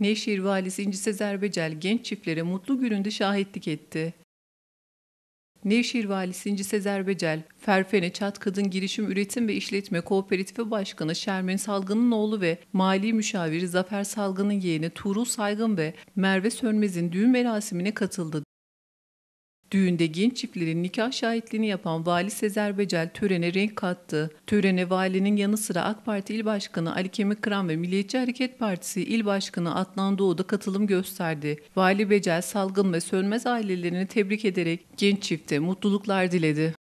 Nevşehir Valisi İnci Sezer Becel genç çiftlere mutlu gününde şahitlik etti. Nevşehir Valisi İnci Sezer Becel, Ferfene Çat Kadın Girişim Üretim ve İşletme Kooperatifi Başkanı Şermin Salgın'ın oğlu ve mali müşaviri Zafer Salgın'ın yeğeni Tuğrul Saygın ve Merve Sönmez'in düğün merasimine katıldı. Düğünde genç çiftlerin nikah şahitliğini yapan Vali Sezer Becel törene renk kattı. Törene valinin yanı sıra AK Parti İl Başkanı Ali Kemik Kıran ve Milliyetçi Hareket Partisi İl Başkanı Adnan Doğu da katılım gösterdi. Vali Becel salgın ve sönmez ailelerini tebrik ederek genç çifte mutluluklar diledi.